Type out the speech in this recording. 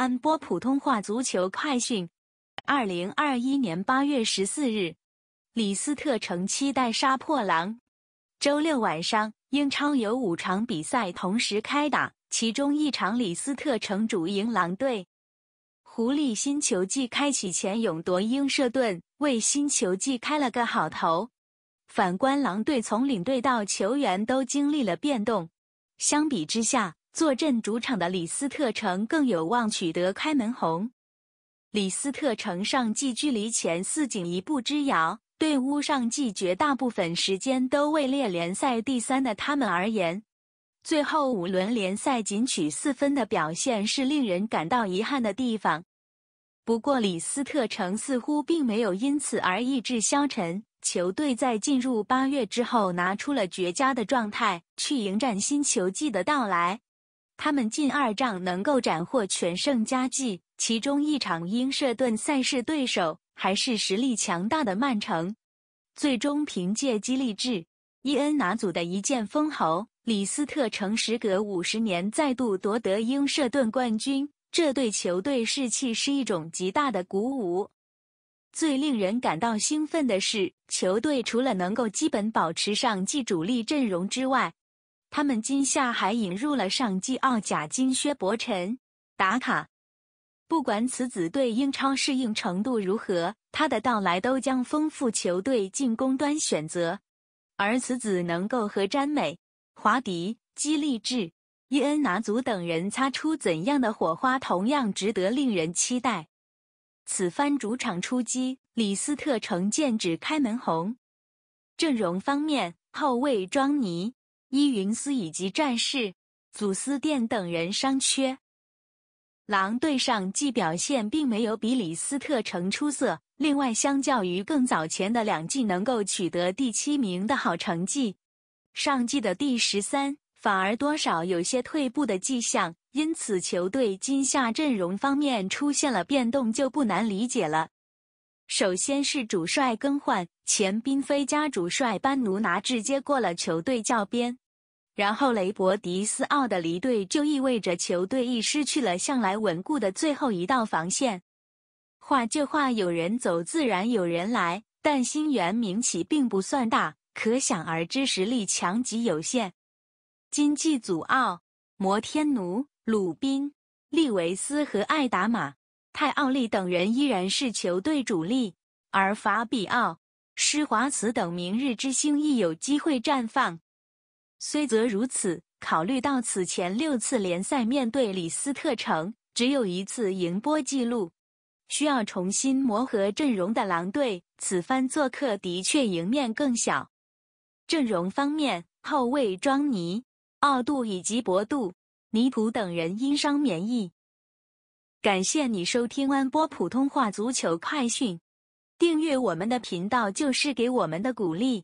安波普通话足球快讯。二零二一年八月十四日，李斯特城期待杀破狼。周六晚上，英超有五场比赛同时开打，其中一场李斯特城主赢狼队。狐狸新球季开启前勇夺英射盾，为新球季开了个好头。反观狼队，从领队到球员都经历了变动。相比之下。坐镇主场的李斯特城更有望取得开门红。李斯特城上季距离前四仅一步之遥，对乌上季绝大部分时间都位列联赛第三的他们而言，最后五轮联赛仅取四分的表现是令人感到遗憾的地方。不过，李斯特城似乎并没有因此而意志消沉，球队在进入八月之后拿出了绝佳的状态，去迎战新球季的到来。他们近二仗能够斩获全胜佳绩，其中一场英射顿赛事对手还是实力强大的曼城，最终凭借激励制，伊恩拿祖的一剑封喉，李斯特城时隔五十年再度夺得英射顿冠军，这对球队士气是一种极大的鼓舞。最令人感到兴奋的是，球队除了能够基本保持上季主力阵容之外。他们今夏还引入了上季奥甲金靴伯辰打卡。不管此子对英超适应程度如何，他的到来都将丰富球队进攻端选择。而此子能够和詹美、华迪、基利智、伊恩拿祖等人擦出怎样的火花，同样值得令人期待。此番主场出击，李斯特城剑指开门红。阵容方面，后卫庄尼。伊云斯以及战士、祖斯殿等人伤缺，狼队上季表现并没有比李斯特城出色。另外，相较于更早前的两季能够取得第七名的好成绩，上季的第十三反而多少有些退步的迹象。因此，球队今夏阵容方面出现了变动，就不难理解了。首先是主帅更换，前宾菲加主帅班奴拿直接过了球队教鞭。然后雷伯迪斯奥的离队就意味着球队亦失去了向来稳固的最后一道防线。话这话有人走，自然有人来。但新援名气并不算大，可想而知实力强极有限。金济祖奥、摩天奴、鲁宾、利维斯和艾达马、泰奥利等人依然是球队主力，而法比奥、施华茨等明日之星亦有机会绽放。虽则如此，考虑到此前六次联赛面对李斯特城只有一次赢波记录，需要重新磨合阵容的狼队，此番做客的确赢面更小。阵容方面，后卫庄尼、奥杜以及博杜、尼普等人因伤免疫。感谢你收听安波普通话足球快讯，订阅我们的频道就是给我们的鼓励。